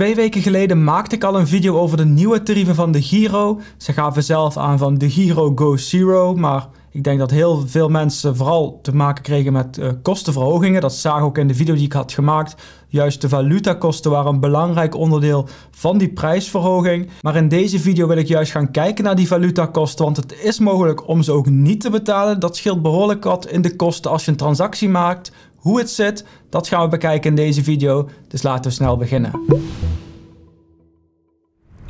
Twee weken geleden maakte ik al een video over de nieuwe tarieven van de Giro. Ze gaven zelf aan van de Giro Go Zero, maar ik denk dat heel veel mensen vooral te maken kregen met eh, kostenverhogingen. Dat zagen ook in de video die ik had gemaakt. Juist de valutakosten waren een belangrijk onderdeel van die prijsverhoging. Maar in deze video wil ik juist gaan kijken naar die valutakosten, want het is mogelijk om ze ook niet te betalen. Dat scheelt behoorlijk wat in de kosten als je een transactie maakt. Hoe het zit, dat gaan we bekijken in deze video, dus laten we snel beginnen.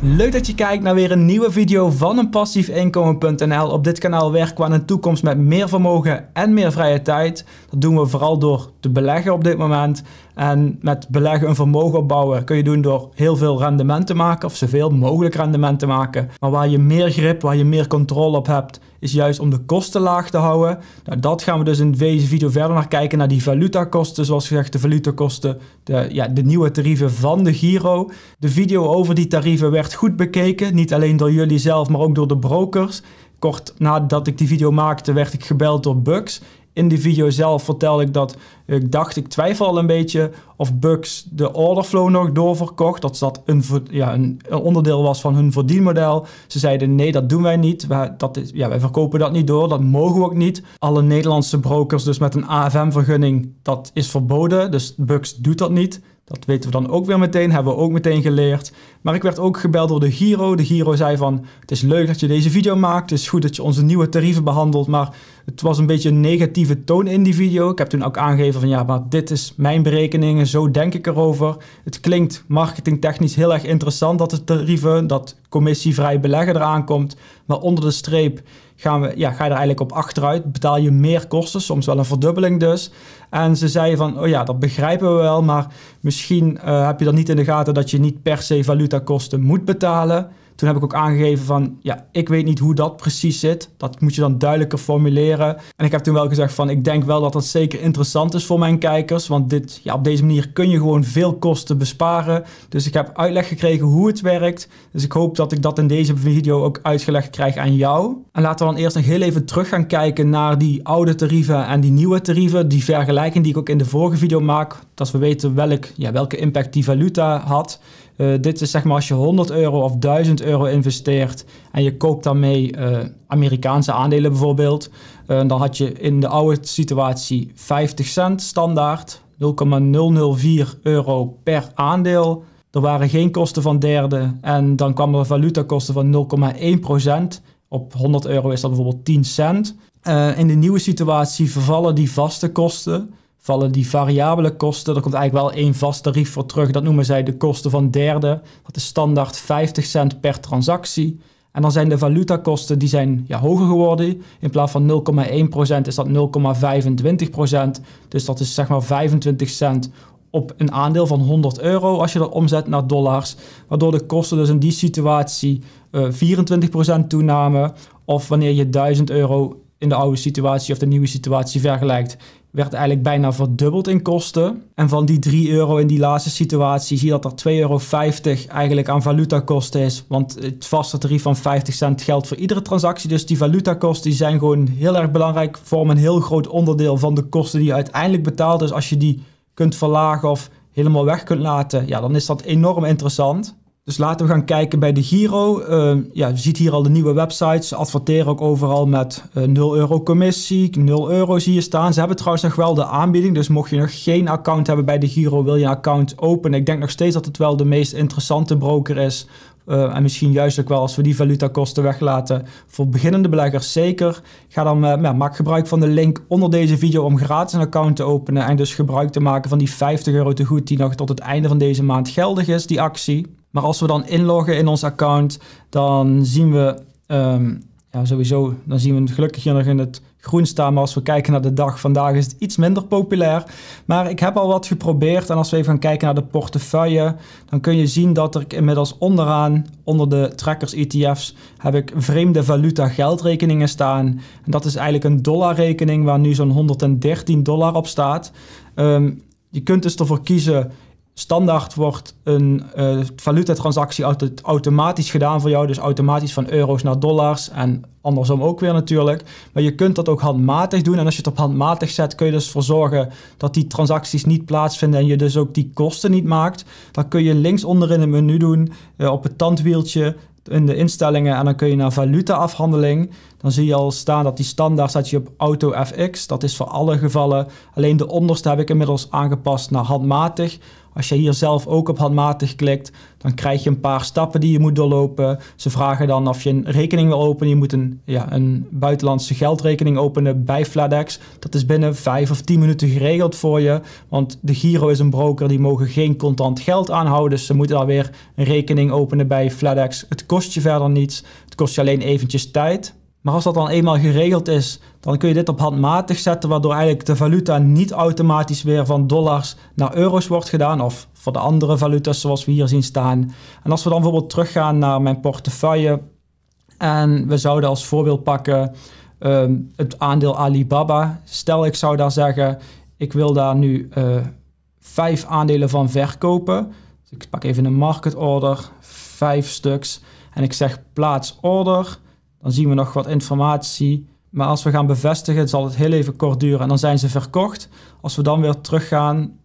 Leuk dat je kijkt naar weer een nieuwe video van een passiefinkomen.nl. Op dit kanaal werken we aan een toekomst met meer vermogen en meer vrije tijd. Dat doen we vooral door te beleggen op dit moment. En met beleggen een vermogen opbouwen kun je doen door heel veel rendement te maken of zoveel mogelijk rendement te maken. Maar waar je meer grip, waar je meer controle op hebt, is juist om de kosten laag te houden. Nou, dat gaan we dus in deze video verder naar kijken, naar die valutakosten, zoals gezegd de valutakosten, de, ja, de nieuwe tarieven van de Giro. De video over die tarieven werd goed bekeken, niet alleen door jullie zelf, maar ook door de brokers. Kort nadat ik die video maakte, werd ik gebeld door Bugs. In die video zelf vertelde ik dat ik eh, dacht, ik twijfel al een beetje of Bucks de order flow nog doorverkocht. Dat dat een, ja, een, onderdeel was van hun verdienmodel. Ze zeiden nee, dat doen wij niet. Wij, dat is, ja, wij verkopen dat niet door, dat mogen we ook niet. Alle Nederlandse brokers dus met een AFM-vergunning, dat is verboden. Dus Bugs doet dat niet. Dat weten we dan ook weer meteen, hebben we ook meteen geleerd. Maar ik werd ook gebeld door de Giro. De Giro zei van, het is leuk dat je deze video maakt. Het is goed dat je onze nieuwe tarieven behandelt. Maar het was een beetje een negatieve toon in die video. Ik heb toen ook aangegeven van, ja, maar dit is mijn berekeningen. Zo denk ik erover. Het klinkt marketingtechnisch heel erg interessant dat de tarieven, dat commissievrij beleggen eraan komt. Maar onder de streep gaan we, ja, ga je er eigenlijk op achteruit. Betaal je meer kosten, soms wel een verdubbeling dus. En ze zeiden van, oh ja, dat begrijpen we wel, maar misschien eh, heb je dan niet in de gaten dat je niet per se valutakosten moet betalen. Toen heb ik ook aangegeven van, ja, ik weet niet hoe dat precies zit. Dat moet je dan duidelijker formuleren. En ik heb toen wel gezegd van, ik denk wel dat dat zeker interessant is voor mijn kijkers. Want dit, ja, op deze manier kun je gewoon veel kosten besparen. Dus ik heb uitleg gekregen hoe het werkt. Dus ik hoop dat ik dat in deze video ook uitgelegd krijg aan jou. En laten we dan eerst nog heel even terug gaan kijken naar die oude tarieven en die nieuwe tarieven. Die vergelijking die ik ook in de vorige video maak. Dat we weten welk, ja, welke impact die valuta had. Eh, dit is zeg maar als je 100 euro of 1000 euro investeert en je koopt daarmee eh, Amerikaanse aandelen bijvoorbeeld. Eh, dan had je in de oude situatie 50 cent standaard, 0,004 euro per aandeel. Er waren geen kosten van derden en dan kwamen er valutakosten van 0,1%. Op 100 euro is dat bijvoorbeeld 10 cent. in de nieuwe situatie vervallen die vaste kosten vallen die variabele kosten. Er komt eigenlijk wel één vast tarief voor terug. Dat noemen zij de kosten van derden. Dat is standaard 50 cent per transactie. En dan zijn de valutakosten die zijn ja, hoger geworden. In plaats van 0,1% is dat 0,25%. Dus dat is zeg maar 25 cent op een aandeel van 100 euro als je dat omzet naar dollars. Waardoor de kosten dus in die situatie uh, eh, 24% toenamen. Of wanneer je 1000 euro in de oude situatie of de nieuwe situatie vergelijkt, werd eigenlijk bijna verdubbeld in kosten. En van die 3 euro in die laatste situatie zie je dat er 2,50 euro eigenlijk aan valutakosten is. Want het vaste tarief van 50 cent geldt voor iedere transactie. Dus die valutakosten die zijn gewoon heel erg belangrijk, vormen een heel groot onderdeel van de kosten die je uiteindelijk betaalt. Dus als je die kunt verlagen of helemaal weg kunt laten, ja, dan is dat enorm interessant. Dus laten we gaan kijken bij de Giro. Ehm, ja, je ziet hier al de nieuwe websites. Ze adverteren ook overal met 0 eh, euro commissie, 0 euro zie je staan. Ze hebben trouwens nog wel de aanbieding. Dus mocht je nog geen account hebben bij de Giro, wil je een account openen. Ik denk nog steeds dat het wel de meest interessante broker is. Eh, en misschien juist ook wel als we die valutakosten weglaten. Voor beginnende beleggers zeker. Ga dan, eh, ja, maak gebruik van de link onder deze video om gratis een account te openen. En dus gebruik te maken van die 50 euro te goed die nog tot het einde van deze maand geldig is, die actie. Maar als we dan inloggen in ons account, dan zien we ehm, ja, sowieso, dan zien we het gelukkig nog in het groen staan. Maar als we kijken naar de dag vandaag is het iets minder populair. Maar ik heb al wat geprobeerd. En als we even gaan kijken naar de portefeuille, dan kun je zien dat er inmiddels onderaan, onder de trackers ETF's, heb ik vreemde valuta geldrekeningen staan. En dat is eigenlijk een dollarrekening waar nu zo'n 113 dollar op staat. Ehm, je kunt dus ervoor kiezen Standaard wordt een uh, valutatransactie altijd automatisch gedaan voor jou. Dus automatisch van euro's naar dollars en andersom ook weer natuurlijk. Maar je kunt dat ook handmatig doen. En als je het op handmatig zet, kun je dus voor zorgen dat die transacties niet plaatsvinden en je dus ook die kosten niet maakt. Dan kun je links onder in het menu doen, eh, op het tandwieltje, in de instellingen en dan kun je naar valutaafhandeling. Dan zie je al staan dat die standaard staat op auto FX. Dat is voor alle gevallen. Alleen de onderste heb ik inmiddels aangepast naar handmatig. Als je hier zelf ook op handmatig klikt, dan krijg je een paar stappen die je moet doorlopen. Ze vragen dan of je een rekening wil openen. Je moet een, ja, een buitenlandse geldrekening openen bij Fladex. Dat is binnen 5 of 10 minuten geregeld voor je. Want de Giro is een broker, die mogen geen contant geld aanhouden. Dus ze moeten alweer een rekening openen bij Fladex. Het kost je verder niets. Het kost je alleen eventjes tijd. Maar als dat dan eenmaal geregeld is, dan kun je dit op handmatig zetten, waardoor eigenlijk de valuta niet automatisch weer van dollars naar euro's wordt gedaan. Of voor de andere valutas zoals we hier zien staan. En als we dan bijvoorbeeld teruggaan naar mijn portefeuille. En we zouden als voorbeeld pakken ehm, het aandeel Alibaba. Stel, ik zou daar zeggen, ik wil daar nu eh, vijf aandelen van verkopen. Dus ik pak even een market order, vijf stuks en ik zeg plaats order, dan zien we nog wat informatie. Maar als we gaan bevestigen, zal het heel even kort duren en dan zijn ze verkocht. Als we dan weer teruggaan,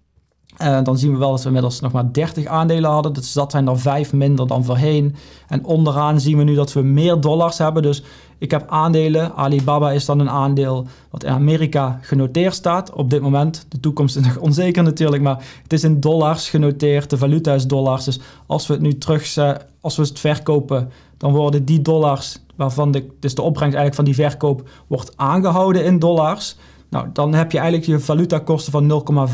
uh, dan zien we wel dat we inmiddels nog maar 30 aandelen hadden. Dus dat zijn er vijf minder dan voorheen. En onderaan zien we nu dat we meer dollars hebben. Dus ik heb aandelen. Alibaba is dan een aandeel wat in Amerika genoteerd staat. Op dit moment, de toekomst is nog onzeker natuurlijk, maar het is in dollars genoteerd. De valuta is dollars. Dus als we het nu terug, als we het verkopen, dan worden die dollars, waarvan de, dus de opbrengst eigenlijk van die verkoop wordt aangehouden in dollars. Nou, dan heb je eigenlijk je valutakosten van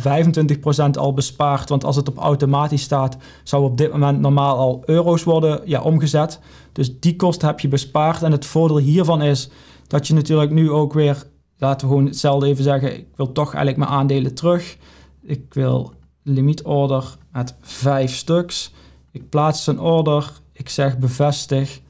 0,25% al bespaard. Want als het op automatisch staat, zou op dit moment normaal al euro's worden ja, omgezet. Dus die kosten heb je bespaard. En het voordeel hiervan is dat je natuurlijk nu ook weer, laten we gewoon hetzelfde even zeggen, ik wil toch eigenlijk mijn aandelen terug. Ik wil limit order met 5 stuks. Ik plaats een order, ik zeg bevestig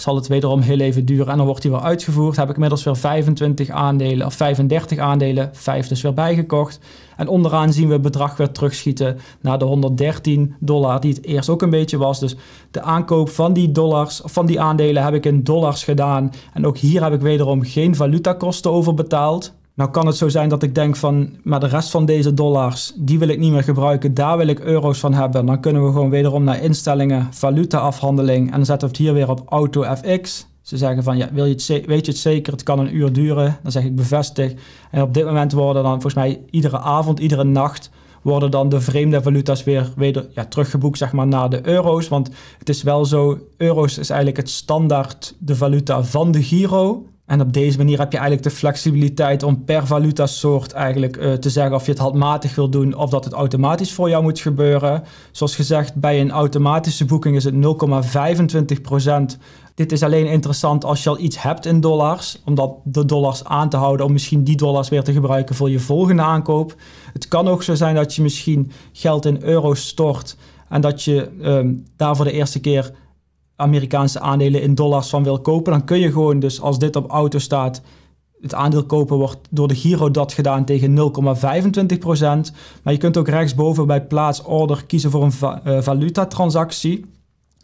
zal het wederom heel even duren en dan wordt die weer uitgevoerd. Heb ik inmiddels weer 25 aandelen of 35 aandelen, 5 dus weer bijgekocht. En onderaan zien we het bedrag weer terugschieten naar de 113 dollar, die het eerst ook een beetje was. Dus de aankoop van die, dollars, van die aandelen heb ik in dollars gedaan. En ook hier heb ik wederom geen valutakosten over betaald. Nou kan het zo zijn dat ik denk van, maar de rest van deze dollars, die wil ik niet meer gebruiken, daar wil ik euro's van hebben. Dan kunnen we gewoon wederom naar instellingen, valutaafhandeling en dan zetten we het hier weer op auto FX. Ze zeggen van, ja, wil je het, weet je het zeker, het kan een uur duren. Dan zeg ik bevestig. En op dit moment worden dan volgens mij iedere avond, iedere nacht, worden dan de vreemde valuta's weer, weer ja, teruggeboekt zeg maar, naar de euro's. Want het is wel zo, euro's is eigenlijk het standaard de valuta van de giro. En op deze manier heb je eigenlijk de flexibiliteit om per valutasoort eigenlijk eh, te zeggen of je het handmatig wil doen of dat het automatisch voor jou moet gebeuren. Zoals gezegd, bij een automatische boeking is het 0,25%. Dit is alleen interessant als je al iets hebt in dollars, om de dollars aan te houden om misschien die dollars weer te gebruiken voor je volgende aankoop. Het kan ook zo zijn dat je misschien geld in euro's stort en dat je ehm, daar voor de eerste keer Amerikaanse aandelen in dollars van wil kopen, dan kun je gewoon dus als dit op auto staat, het aandeel kopen wordt door de Giro dat gedaan tegen 0,25%. Maar je kunt ook rechtsboven bij plaats order kiezen voor een va uh, valutatransactie.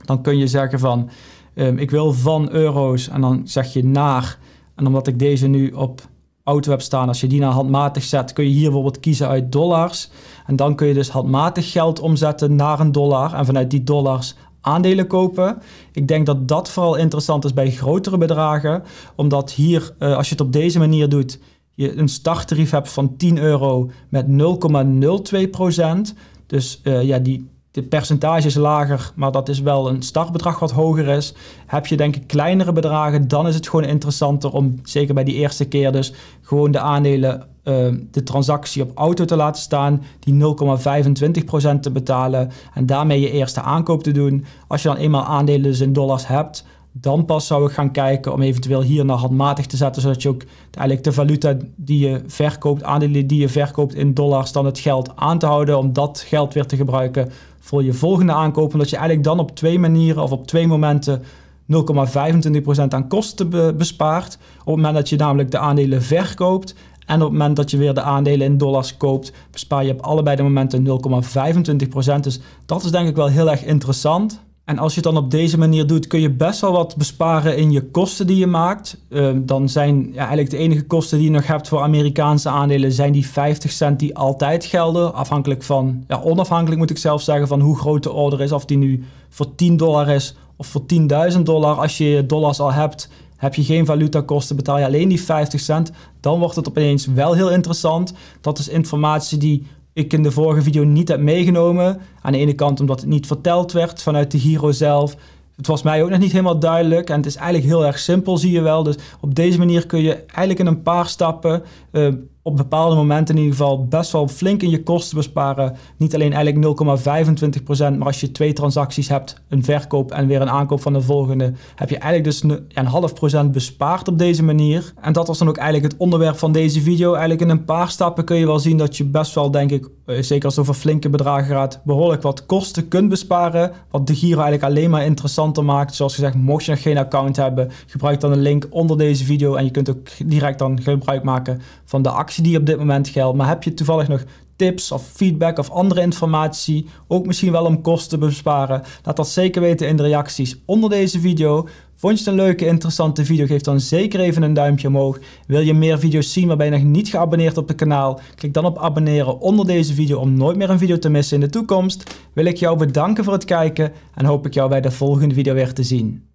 Dan kun je zeggen van ehm, ik wil van euro's en dan zeg je naar. En omdat ik deze nu op auto heb staan, als je die naar nou handmatig zet, kun je hier bijvoorbeeld kiezen uit dollars. En dan kun je dus handmatig geld omzetten naar een dollar. En vanuit die dollars aandelen kopen. Ik denk dat dat vooral interessant is bij grotere bedragen, omdat hier, eh, als je het op deze manier doet, je een starttarief hebt van 10 euro met 0,02 procent. Dus eh, ja, die, de percentage is lager, maar dat is wel een startbedrag wat hoger is. Heb je denk ik kleinere bedragen, dan is het gewoon interessanter om, zeker bij die eerste keer dus, gewoon de aandelen Ehm, de transactie op auto te laten staan, die 0,25% te betalen en daarmee je eerste aankoop te doen. Als je dan eenmaal aandelen in dollars hebt, dan pas zou ik gaan kijken om eventueel hier naar handmatig te zetten, zodat je ook eigenlijk de valuta die je verkoopt, aandelen die je verkoopt in dollars, dan het geld aan te houden om dat geld weer te gebruiken voor je volgende aankoop. Omdat je eigenlijk dan op twee manieren of op twee momenten 0,25% aan kosten bespaart. Op het moment dat je namelijk de aandelen verkoopt en op het moment dat je weer de aandelen in dollars koopt, bespaar je op allebei de momenten 0,25%. Dus dat is denk ik wel heel erg interessant. En als je het dan op deze manier doet, kun je best wel wat besparen in je kosten die je maakt. Ehm, dan zijn ja, eigenlijk de enige kosten die je nog hebt voor Amerikaanse aandelen, zijn die 50 cent die altijd gelden. Afhankelijk van, ja, onafhankelijk moet ik zelf zeggen van hoe groot de order is. Of die nu voor 10 dollar is of voor 10.000 dollar. Als je dollars al hebt, heb je geen valutakosten, betaal je alleen die 50 cent. Dan wordt het opeens wel heel interessant. Dat is informatie die ik in de vorige video niet heb meegenomen. Aan de ene kant omdat het niet verteld werd vanuit de Giro zelf. Het was mij ook nog niet helemaal duidelijk en het is eigenlijk heel erg simpel, zie je wel. Dus op deze manier kun je eigenlijk in een paar stappen eh, op bepaalde momenten in ieder geval best wel flink in je kosten besparen. Niet alleen eigenlijk 0,25%, maar als je twee transacties hebt, een verkoop en weer een aankoop van de volgende, heb je eigenlijk dus een, half procent bespaard op deze manier. En dat was dan ook eigenlijk het onderwerp van deze video. Eigenlijk in een paar stappen kun je wel zien dat je best wel, denk ik, eh, zeker als het over flinke bedragen gaat, behoorlijk wat kosten kunt besparen. Wat de Giro eigenlijk alleen maar interessanter maakt. Zoals gezegd, mocht je nog geen account hebben, gebruik dan de link onder deze video en je kunt ook direct dan gebruik maken van de actie die op dit moment geldt. Maar heb je toevallig nog tips of feedback of andere informatie, ook misschien wel om kosten te besparen? Laat dat zeker weten in de reacties onder deze video. Vond je het een leuke, interessante video? Geef dan zeker even een duimpje omhoog. Wil je meer video's zien, maar ben je nog niet geabonneerd op het kanaal? Klik dan op abonneren onder deze video om nooit meer een video te missen in de toekomst. Wil ik jou bedanken voor het kijken en hoop ik jou bij de volgende video weer te zien.